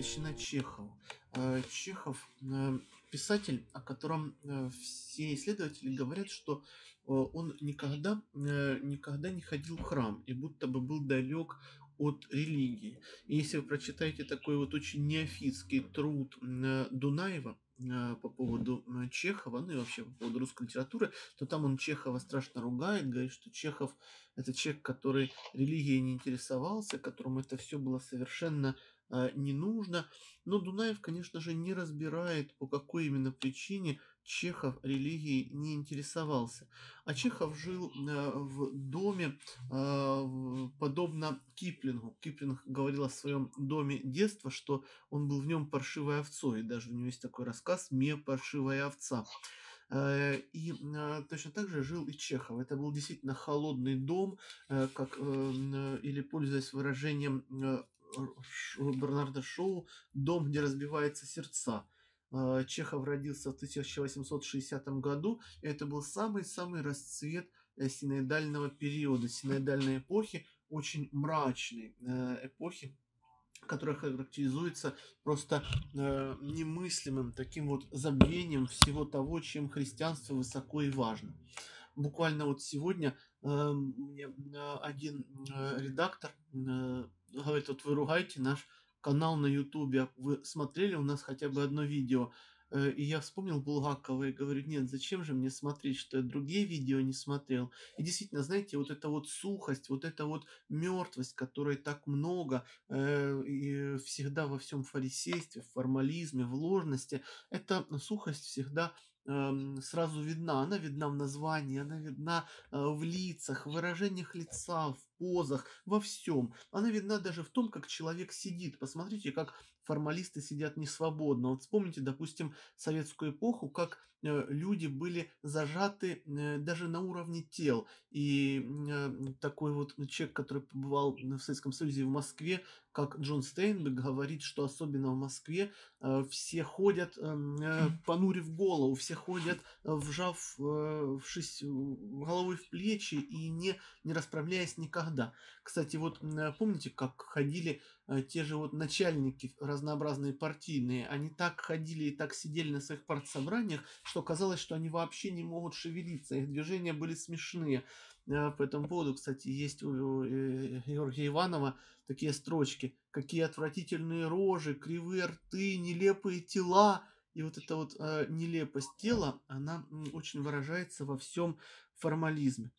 посвящена Чехову. Э, Чехов э, – писатель, о котором э, все исследователи говорят, что он никогда, никогда не ходил в храм и будто бы был далек от религии. И если вы прочитаете такой вот очень неофитский труд Дунаева, по поводу Чехова, ну и вообще по поводу русской литературы, то там он Чехова страшно ругает, говорит, что Чехов – это человек, который религией не интересовался, которому это все было совершенно а, не нужно. Но Дунаев, конечно же, не разбирает, по какой именно причине Чехов религией не интересовался. А Чехов жил а, в доме, а, подобно Киплингу. Киплинг говорил о своем доме детства, что он был в нем паршивой овцой. И даже у него есть такой рассказ «Ме паршивая овца». Э, и точно так же жил и Чехов. Это был действительно холодный дом, э, как, э, или, пользуясь выражением Бернарда Шоу «Дом, где разбиваются сердца». А, Чехов родился в 1860 году, это был самый-самый расцвет э, синоидального периода, синоидальной эпохи, очень мрачной э, эпохи, которая характеризуется просто э, немыслимым таким вот забвением всего того, чем христианство высоко и важно. Буквально вот сегодня э, мне э, один э, редактор э, говорит, вот вы ругаете наш канал на ютубе, а вы смотрели у нас хотя бы одно видео? Э, и я вспомнил Булгакова и говорю, нет, зачем же мне смотреть, что я другие видео не смотрел. И действительно, знаете, вот эта вот сухость, вот эта вот мертвость, которой так много, э, и всегда во всем фарисействе, в формализме, в ложности, эта сухость всегда эм, сразу видна. Она видна в названии, она видна э, в лицах, в выражениях лица, в позах, во всем. Она видна даже в том, как человек сидит. Посмотрите, как формалисты сидят несвободно. Вот вспомните, допустим, советскую эпоху, как э, люди были зажаты э, даже на уровне тел. И э, такой вот человек, который побывал в Советском Союзе в Москве, как Джон Стейнбек говорит, что особенно в Москве все ходят, эм, понурив голову, все ходят, вжав вшись головой в плечи и не, не расправляясь никак да. Кстати, вот э, помните, как ходили э, те же вот начальники разнообразные партийные, они так ходили и так сидели на своих партсобраниях, что казалось, что они вообще не могут шевелиться, их движения были смешные. Э, по этому поводу, кстати, есть у Георгия Иванова такие строчки. Какие отвратительные рожи, кривые рты, нелепые тела. И вот эта вот нелепость тела, она очень выражается во всем формализме.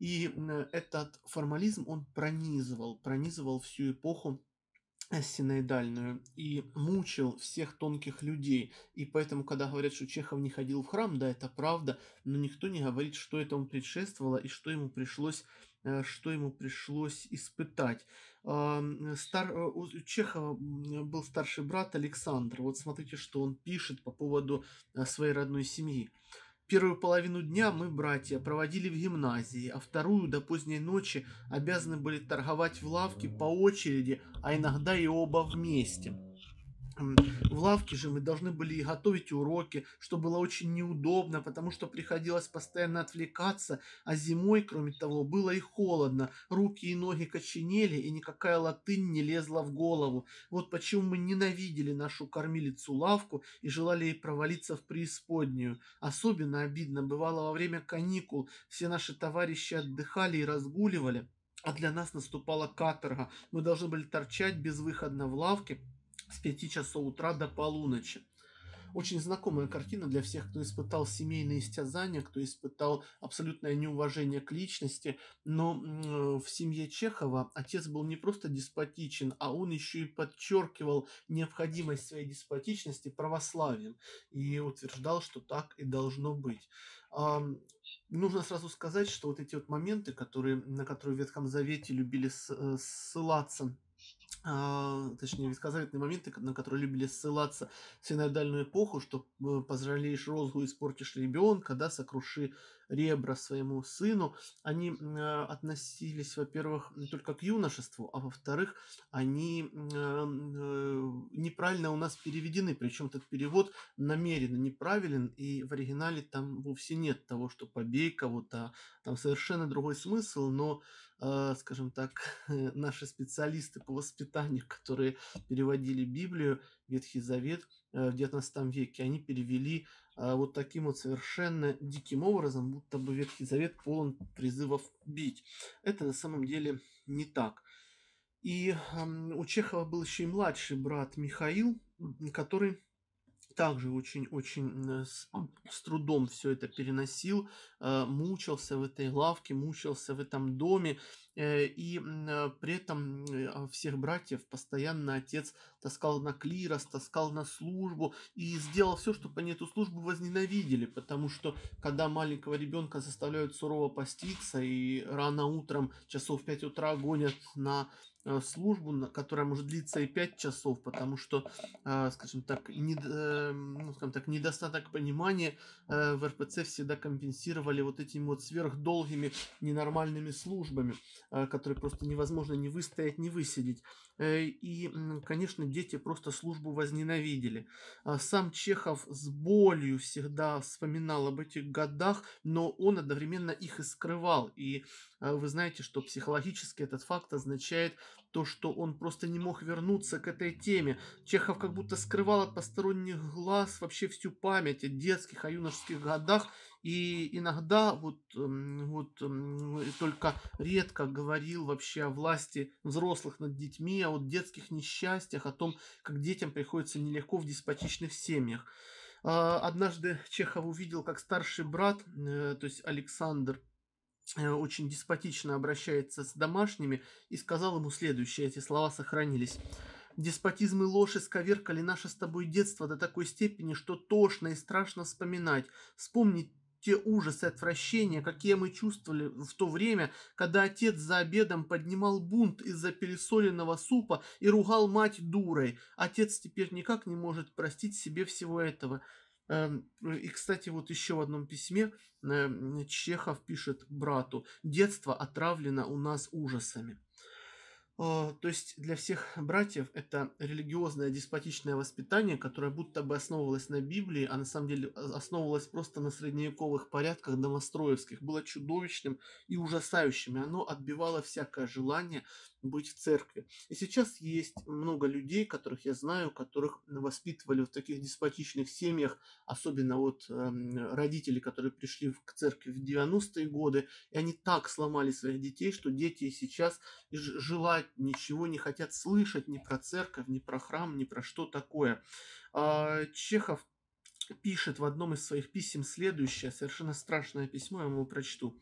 И э, этот формализм, он пронизывал, пронизывал всю эпоху э, синоидальную и мучил всех тонких людей. И поэтому, когда говорят, что Чехов не ходил в храм, да, это правда, но никто не говорит, что этому предшествовало и что ему пришлось э, что ему пришлось испытать. А, стар... У Чехова был старший брат Александр. Вот смотрите, что он пишет по поводу своей родной семьи. Первую половину дня мы, братья, проводили в гимназии, а вторую до поздней ночи обязаны были торговать в лавке по очереди, а иногда и оба вместе в лавке же мы должны были и готовить уроки, что было очень неудобно, потому что приходилось постоянно отвлекаться, а зимой, кроме того, было и холодно, руки и ноги коченели, и никакая латынь не лезла в голову. Вот почему мы ненавидели нашу кормилицу лавку и желали ей провалиться в преисподнюю. Особенно обидно бывало во время каникул, все наши товарищи отдыхали и разгуливали, а для нас наступала каторга. Мы должны были торчать безвыходно в лавке, с 5 часов утра до полуночи. Очень знакомая картина для всех, кто испытал семейные истязания, кто испытал абсолютное неуважение к личности. Но в семье Чехова отец был не просто деспотичен, а он еще и подчеркивал необходимость своей деспотичности православием и утверждал, что так и должно быть. Нужно сразу сказать, что вот эти вот моменты, которые, на которые в Ветхом Завете любили э, ссылаться а, точнее, бессознательные моменты, на которые любили ссылаться в синодальную эпоху, что э, позралеешь розгу, испортишь ребенка, да, сокруши ребра своему сыну, они а, относились, во-первых, только к юношеству, а во-вторых, они а, э, неправильно у нас переведены, причем этот перевод намеренно неправилен, и в оригинале там вовсе нет того, что побей кого-то, там совершенно другой смысл, но а, скажем так, наши специалисты по воспитанию, которые переводили Библию, Ветхий Завет э, в XIX веке, они перевели а, вот таким вот совершенно диким образом, будто бы Ветхий Завет полон призывов бить. Это на самом деле не так. И у Чехова был еще и младший брат Михаил, который также очень-очень э, с, с трудом все это переносил, э, мучился в этой лавке, мучился в этом доме, э, и при этом а, всех братьев постоянно отец таскал на клирос, таскал на службу и сделал все, чтобы они эту службу возненавидели, потому что когда маленького ребенка заставляют сурово поститься и рано утром, часов в 5 утра гонят на Э, службу, которая может длиться и 5 часов, потому что, а, скажем так, не, э, ну, скажем так недостаток понимания э, в РПЦ всегда компенсировали вот этими вот сверхдолгими ненормальными службами, которые просто невозможно не выстоять, не высидеть. Э, и, конечно, дети просто службу возненавидели. А сам Чехов с болью всегда вспоминал об этих годах, но он одновременно их и скрывал. И э, вы знаете, что психологически этот факт означает то, что он просто не мог вернуться к этой теме. Чехов как будто скрывал от посторонних глаз вообще всю память о детских, о юношеских годах. И иногда, вот, эм, вот эм, только редко говорил вообще о власти взрослых над детьми, о вот детских несчастьях, о том, как детям приходится нелегко в деспотичных семьях. А однажды Чехов увидел, как старший брат, э, то есть Александр, Э, очень деспотично обращается с домашними и сказал ему следующее, эти слова сохранились. «Деспотизм и ложь исковеркали наше с тобой детство до такой степени, что тошно и страшно вспоминать. Вспомнить те ужасы и отвращения, какие мы чувствовали в то время, когда отец за обедом поднимал бунт из-за пересоленного супа и ругал мать дурой. Отец теперь никак не может простить себе всего этого. Эм, э, и, кстати, вот еще в одном письме эм, Чехов пишет брату, детство отравлено у нас ужасами. Э, то есть для всех братьев это религиозное деспотичное воспитание, которое будто бы основывалось на Библии, а на самом деле основывалось просто на средневековых порядках домостроевских, было чудовищным и ужасающим, и оно отбивало всякое желание быть в церкви. И сейчас есть много людей, которых я знаю, которых воспитывали в таких деспотичных семьях, особенно вот э, родители, которые пришли к церкви в 90-е годы, и они так сломали своих детей, что дети сейчас желать ничего не хотят слышать ни про церковь, ни про храм, ни про что такое. А, Чехов пишет в одном из своих писем следующее, совершенно страшное письмо, я ему прочту.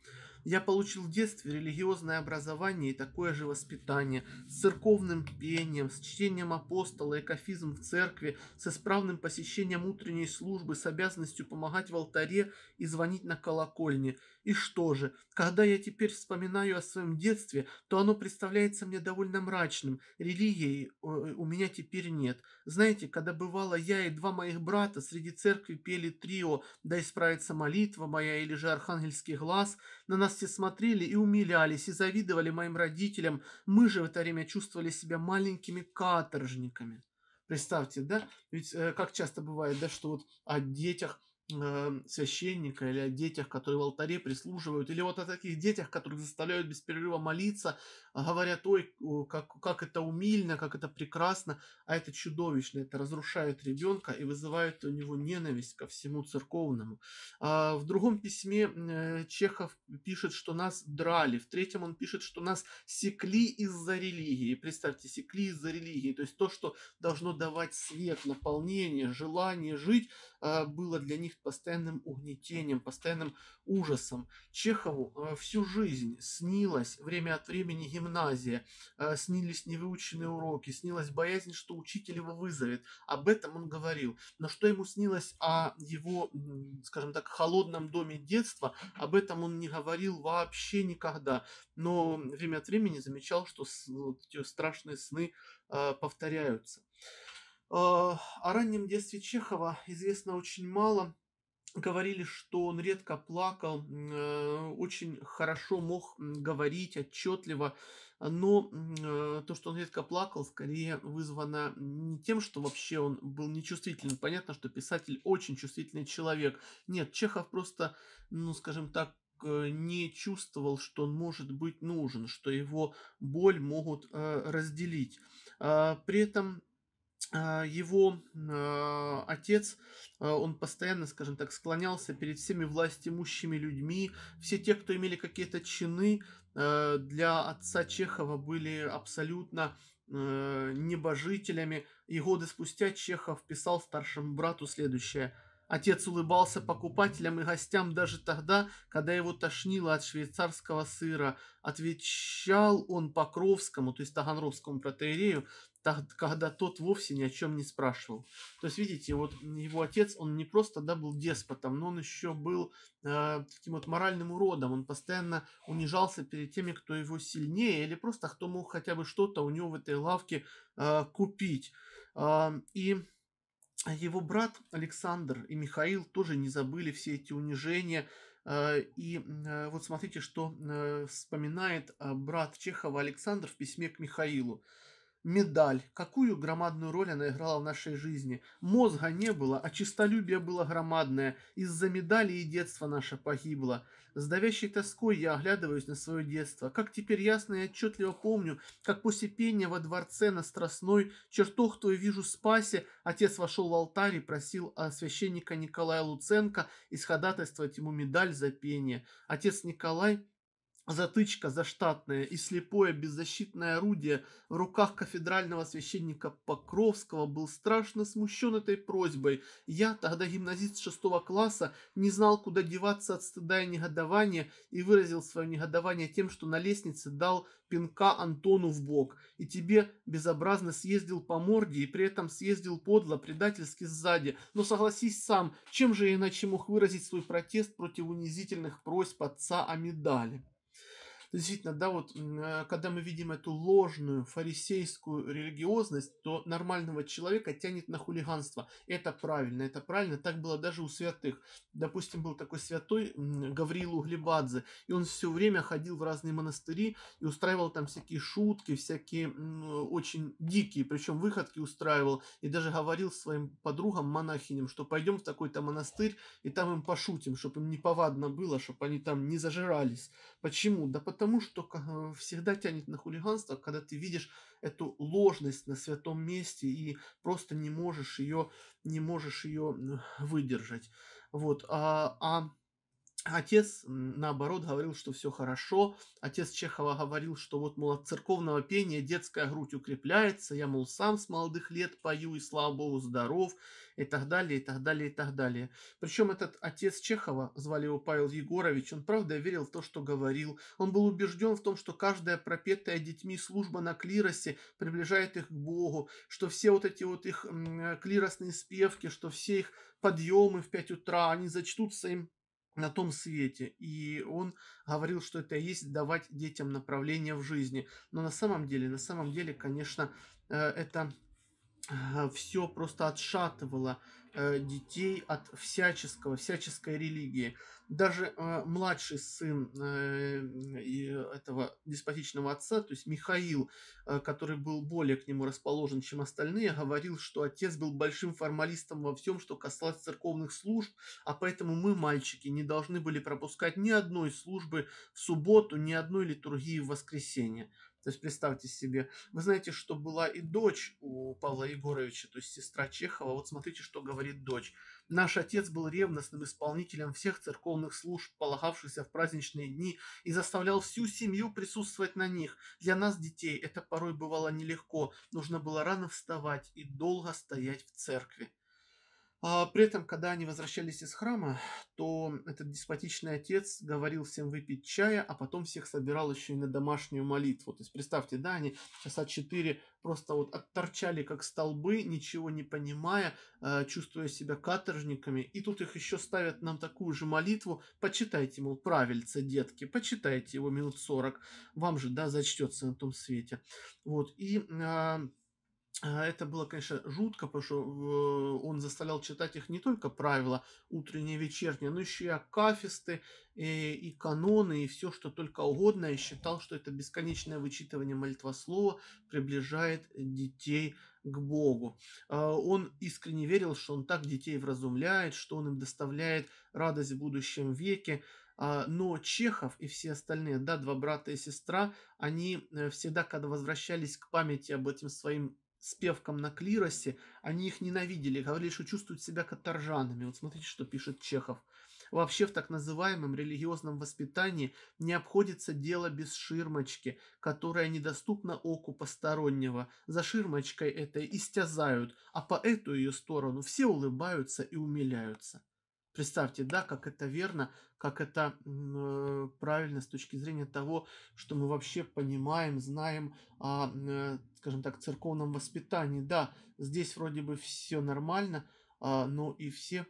Я получил в детстве религиозное образование и такое же воспитание, с церковным пением, с чтением апостола, экофизм в церкви, с исправным посещением утренней службы, с обязанностью помогать в алтаре и звонить на колокольне. И что же, когда я теперь вспоминаю о своем детстве, то оно представляется мне довольно мрачным. Религии э, у меня теперь нет. Знаете, когда бывало я и два моих брата среди церкви пели трио «Да исправится молитва моя» или же «Архангельский глаз», на нас все смотрели и умилялись, и завидовали моим родителям. Мы же в это время чувствовали себя маленькими каторжниками. Представьте, да? Ведь э, как часто бывает, да, что вот о детях Э, священника или о детях, которые в алтаре прислуживают, или вот о таких детях, которых заставляют без перерыва молиться, а говорят, ой, как, как это умильно, как это прекрасно, а это чудовищно, это разрушает ребенка и вызывает у него ненависть ко всему церковному. А в другом письме э, Чехов пишет, что нас драли, в третьем он пишет, что нас секли из-за религии, представьте, секли из-за религии, то есть то, что должно давать свет, наполнение, желание жить, э, было для них постоянным угнетением, постоянным ужасом. Чехову э, всю жизнь снилось время от времени гимназия, э, снились невыученные уроки, снилась боязнь, что учитель его вызовет. Об этом он говорил. Но что ему снилось о его, скажем так, холодном доме детства, об этом он не говорил вообще никогда. Но время от времени замечал, что эти страшные сны э, повторяются. О раннем детстве Чехова известно очень мало говорили, что он редко плакал, э, очень хорошо мог говорить отчетливо, но э, то, что он редко плакал, скорее вызвано не тем, что вообще он был нечувствителен. Понятно, что писатель очень чувствительный человек. Нет, Чехов просто, ну, скажем так, э, не чувствовал, что он может быть нужен, что его боль могут разделить. А, при этом а, его э, отец, э, он постоянно, скажем так, склонялся перед всеми властимущими людьми. Все те, кто имели какие-то чины, э, для отца Чехова были абсолютно небожителями. И годы спустя Чехов писал старшему брату следующее. Отец улыбался покупателям и гостям даже тогда, когда его тошнило от швейцарского сыра. Отвечал он Покровскому, то есть Таганровскому протеерею, когда тот вовсе ни о чем не спрашивал. То есть, видите, вот его отец, он не просто да, был деспотом, но он еще был э, таким вот моральным уродом. Он постоянно унижался перед теми, кто его сильнее, или просто кто мог хотя бы что-то у него в этой лавке э, купить. Э, и его брат Александр и Михаил тоже не забыли все эти унижения, э, и э, вот смотрите, что э, вспоминает брат Чехова Александр в письме к Михаилу медаль, какую громадную роль она играла в нашей жизни. Мозга не было, а чистолюбие было громадное. Из-за медали и детство наше погибло. С давящей тоской я оглядываюсь на свое детство. Как теперь ясно и отчетливо помню, как после пения во дворце на Страстной, чертог твой вижу спасе, отец вошел в алтарь и просил о священника Николая Луценко исходатайствовать ему медаль за пение. Отец Николай затычка заштатная и слепое беззащитное орудие в руках кафедрального священника Покровского был страшно смущен этой просьбой. Я, тогда гимназист шестого класса, не знал, куда деваться от стыда и негодования и выразил свое негодование тем, что на лестнице дал пинка Антону в бок и тебе безобразно съездил по морде и при этом съездил подло, предательски сзади. Но согласись сам, чем же иначе мог выразить свой протест против унизительных просьб отца о медали? Действительно, да, вот э, когда мы видим эту ложную фарисейскую религиозность, то нормального человека тянет на хулиганство. Это правильно, это правильно. Так было даже у святых. Допустим, был такой святой Гавриил Углебадзе, и он все время ходил в разные монастыри и устраивал там всякие шутки, всякие очень дикие, причем выходки устраивал, и даже говорил своим подругам-монахиням, что пойдем в такой-то монастырь, и там им пошутим, чтобы им неповадно было, чтобы они там не зажирались. Почему? Да потому потому что э, всегда тянет на хулиганство, когда ты видишь эту ложность на святом месте и просто не можешь ее, не можешь ее выдержать. Вот. А, а Отец, наоборот, говорил, что все хорошо. Отец Чехова говорил, что вот, мол, от церковного пения детская грудь укрепляется. Я, мол, сам с молодых лет пою, и слава богу, здоров, и так далее, и так далее, и так далее. Причем этот отец Чехова, звали его Павел Егорович, он правда верил в то, что говорил. Он был убежден в том, что каждая пропетая детьми служба на клиросе приближает их к Богу, что все вот эти вот их клиросные спевки, что все их подъемы в 5 утра, они зачтутся им на том свете. И он говорил, что это и есть давать детям направление в жизни. Но на самом деле, на самом деле, конечно, э, это э, все просто отшатывало э, детей от всяческого, всяческой религии даже э, младший сын э, этого деспотичного отца, то есть Михаил, э, который был более к нему расположен, чем остальные, говорил, что отец был большим формалистом во всем, что касалось церковных служб, а поэтому мы, мальчики, не должны были пропускать ни одной службы в субботу, ни одной литургии в воскресенье. То есть представьте себе, вы знаете, что была и дочь у Павла Егоровича, то есть сестра Чехова. Вот смотрите, что говорит дочь. Наш отец был ревностным исполнителем всех церковных служб, полагавшихся в праздничные дни, и заставлял всю семью присутствовать на них. Для нас, детей, это порой бывало нелегко. Нужно было рано вставать и долго стоять в церкви. А, при этом, когда они возвращались из храма, то этот деспотичный отец говорил всем выпить чая, а потом всех собирал еще и на домашнюю молитву. То есть представьте, да, они часа четыре просто вот отторчали как столбы, ничего не понимая, а, чувствуя себя каторжниками. И тут их еще ставят нам такую же молитву. Почитайте, мол, правильца, детки, почитайте его минут сорок. Вам же, да, зачтется на том свете. Вот, и а, а, это было, конечно, жутко, потому что э, он заставлял читать их не только правила утренние и вечерние, но еще и акафисты, и, э, и каноны, и все, что только угодно. И считал, что это бесконечное вычитывание молитвослова приближает детей к Богу. А, он искренне верил, что он так детей вразумляет, что он им доставляет радость в будущем веке. А, но Чехов и все остальные, да, два брата и сестра, они э, всегда, когда возвращались к памяти об этом своим с певком на клиросе, они их ненавидели, говорили, что чувствуют себя каторжанами. Вот смотрите, что пишет Чехов. Вообще в так называемом религиозном воспитании не обходится дело без ширмочки, которая недоступна оку постороннего. За ширмочкой этой истязают, а по эту ее сторону все улыбаются и умиляются. Представьте, да, как это верно, как это э, правильно с точки зрения того, что мы вообще понимаем, знаем о, э, скажем так, церковном воспитании. Да, здесь вроде бы все нормально, э, но и все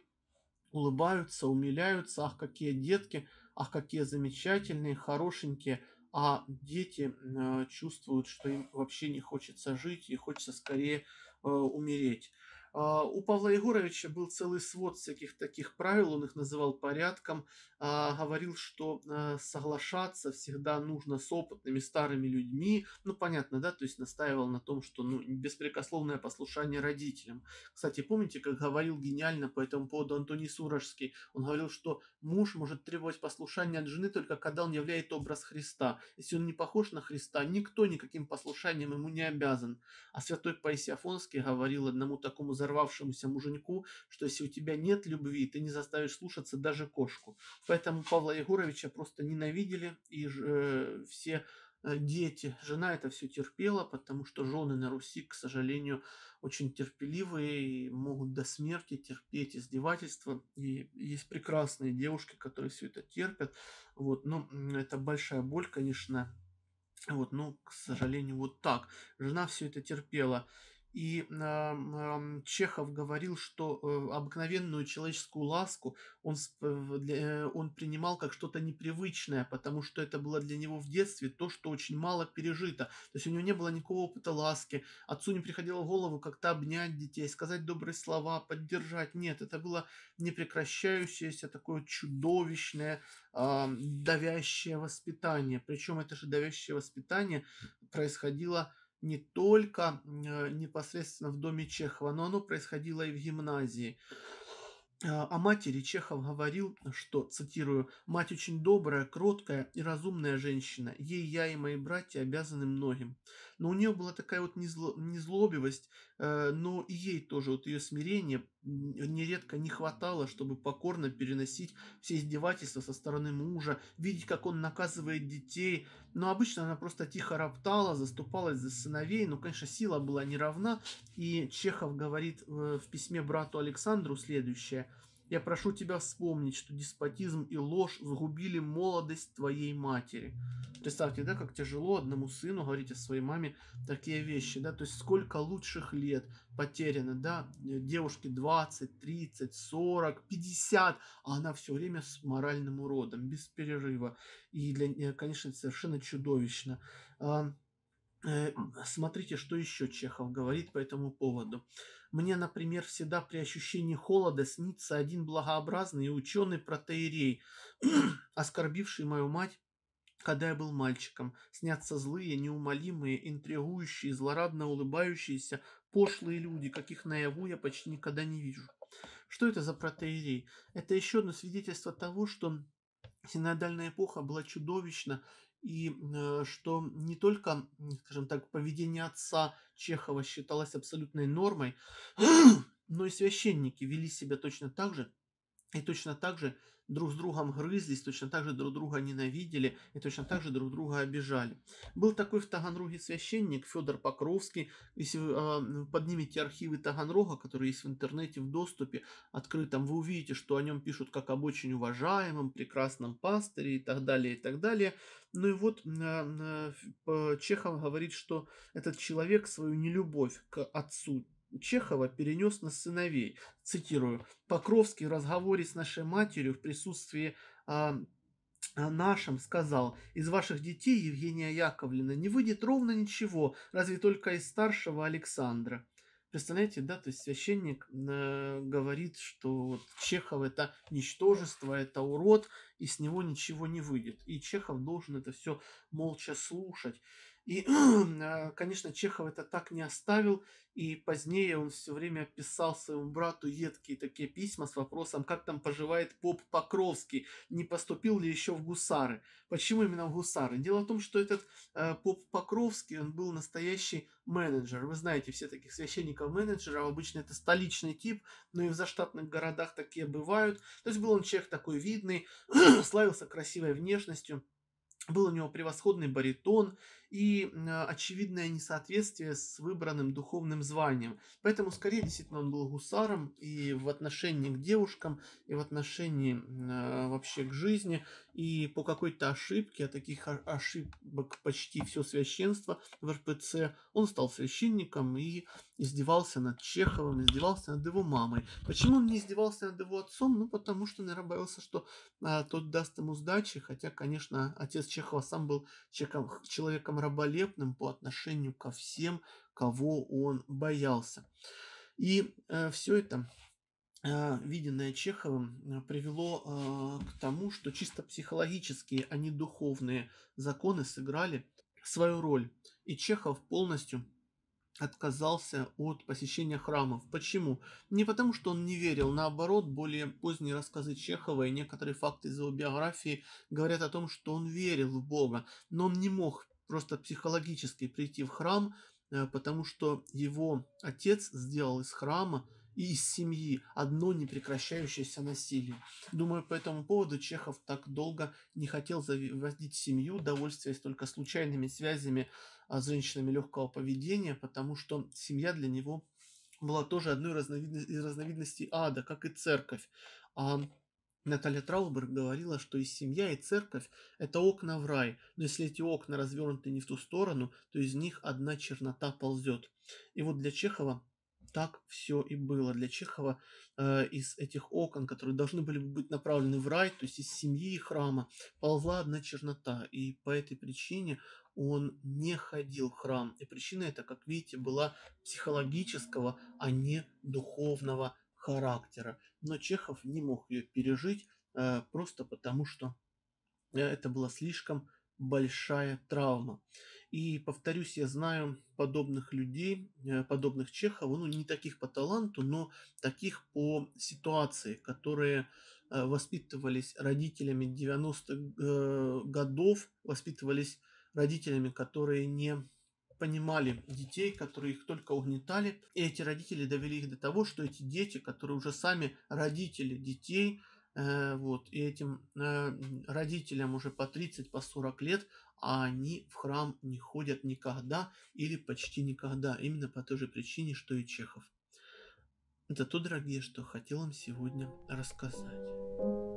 улыбаются, умиляются, ах, какие детки, ах, какие замечательные, хорошенькие, а дети э, чувствуют, что им вообще не хочется жить и хочется скорее э, умереть. А, у Павла Егоровича был целый свод всяких таких правил, он их называл порядком, а, говорил, что а, соглашаться всегда нужно с опытными старыми людьми, ну понятно, да, то есть настаивал на том, что ну, беспрекословное послушание родителям. Кстати, помните, как говорил гениально по этому поводу Антоний Сурожский, он говорил, что муж может требовать послушания от жены только когда он являет образ Христа. Если он не похож на Христа, никто никаким послушанием ему не обязан. А святой Паисиафонский говорил одному такому взорвавшемуся муженьку, что если у тебя нет любви, ты не заставишь слушаться даже кошку. Поэтому Павла Егоровича просто ненавидели, и э, все э, дети. Жена это все терпела, потому что жены на Руси, к сожалению, очень терпеливые и могут до смерти терпеть издевательства. И есть прекрасные девушки, которые все это терпят. Вот, но ну, это большая боль, конечно. Вот, но, ну, к сожалению, вот так. Жена все это терпела. И э, э, Чехов говорил, что э, обыкновенную человеческую ласку он, э, для, э, он принимал как что-то непривычное, потому что это было для него в детстве то, что очень мало пережито. То есть у него не было никакого опыта ласки. Отцу не приходило в голову как-то обнять детей, сказать добрые слова, поддержать. Нет, это было непрекращающееся такое чудовищное, а, давящее воспитание. Причем это же давящее воспитание происходило не только э, непосредственно в доме Чехова, но оно происходило и в гимназии. А, о матери Чехов говорил, что, цитирую, «Мать очень добрая, кроткая и разумная женщина. Ей я и мои братья обязаны многим. Но у нее была такая вот незло, незлобивость, э, но и ей тоже вот ее смирение нередко не хватало, чтобы покорно переносить все издевательства со стороны мужа, видеть, как он наказывает детей. Но обычно она просто тихо роптала, заступалась за сыновей, но, конечно, сила была не равна. И Чехов говорит в письме брату Александру следующее – я прошу тебя вспомнить, что деспотизм и ложь сгубили молодость твоей матери. Представьте, да, как тяжело одному сыну говорить о своей маме такие вещи, да, то есть сколько лучших лет потеряно, да, э, девушке 20, 30, 40, 50, а она все время с моральным уродом, без перерыва. И, для, нее, э, конечно, совершенно чудовищно. Э, смотрите, что еще Чехов говорит по этому поводу. Мне, например, всегда при ощущении холода снится один благообразный и ученый протеерей, оскорбивший мою мать, когда я был мальчиком. Снятся злые, неумолимые, интригующие, злорадно улыбающиеся, пошлые люди, каких наяву я почти никогда не вижу. Что это за протеерей? Это еще одно свидетельство того, что Синодальная эпоха была чудовищна и э, что не только, скажем так, поведение отца Чехова считалось абсолютной нормой, но и священники вели себя точно так же, и точно так же друг с другом грызлись, точно так же друг друга ненавидели и точно так же друг друга обижали. Был такой в Таганроге священник Федор Покровский. Если вы а, поднимете архивы Таганрога, которые есть в интернете в доступе открытом, вы увидите, что о нем пишут как об очень уважаемом, прекрасном пастыре и так далее, и так далее. Ну и вот а, а, Чехов говорит, что этот человек свою нелюбовь к отцу Чехова перенес на сыновей. Цитирую. Покровский в разговоре с нашей матерью в присутствии а, а нашим сказал, из ваших детей, Евгения Яковлевна, не выйдет ровно ничего, разве только из старшего Александра. Представляете, да, то есть священник э, говорит, что вот Чехов это ничтожество, это урод, и с него ничего не выйдет. И Чехов должен это все молча слушать. И, а, конечно, Чехов это так не оставил, и позднее он все время писал своему брату едкие такие письма с вопросом, как там поживает поп Покровский, не поступил ли еще в гусары. Почему именно в гусары? Дело в том, что этот э, поп Покровский, он был настоящий менеджер. Вы знаете, все таких священников-менеджеров, обычно это столичный тип, но и в заштатных городах такие бывают. То есть был он человек такой видный, славился красивой внешностью, был у него превосходный баритон и э, очевидное несоответствие с выбранным духовным званием. Поэтому, скорее, действительно, он был гусаром и в отношении к девушкам, и в отношении э, вообще к жизни. И по какой-то ошибке, а таких ошибок почти все священство в РПЦ, он стал священником и издевался над Чеховым, издевался над его мамой. Почему он не издевался над его отцом? Ну, потому что, наверное, боялся, что э, тот даст ему сдачи, хотя, конечно, отец Чехов Чехов сам был человеком, человеком раболепным по отношению ко всем, кого он боялся. И э, все это э, виденное Чеховым, э, привело э, к тому, что чисто психологические, а не духовные законы сыграли свою роль. И Чехов полностью отказался от посещения храмов. Почему? Не потому, что он не верил, наоборот, более поздние рассказы Чехова и некоторые факты из его биографии говорят о том, что он верил в Бога, но он не мог просто психологически прийти в храм, э, потому что его отец сделал из храма и из семьи одно непрекращающееся насилие. Думаю, по этому поводу Чехов так долго не хотел заводить семью, довольствуясь только случайными связями а, с женщинами легкого поведения, потому что семья для него была тоже одной из разновидностей ада, как и церковь. А Наталья Трауберг говорила, что и семья, и церковь – это окна в рай, но если эти окна развернуты не в ту сторону, то из них одна чернота ползет. И вот для Чехова так все и было. Для Чехова э, из этих окон, которые должны были быть направлены в рай, то есть из семьи и храма, ползла одна чернота. И по этой причине он не ходил в храм. И причина эта, как видите, была психологического, а не духовного характера. Но Чехов не мог ее пережить э, просто потому, что э, это была слишком большая травма. И, повторюсь, я знаю подобных людей, э, подобных чехов, ну, не таких по таланту, но таких по ситуации, которые э, воспитывались родителями 90-х э, годов, воспитывались родителями, которые не понимали детей, которые их только угнетали. И эти родители довели их до того, что эти дети, которые уже сами родители детей, вот, и этим родителям уже по 30, по 40 лет, а они в храм не ходят никогда или почти никогда, именно по той же причине, что и Чехов. Это то, дорогие, что хотел вам сегодня рассказать.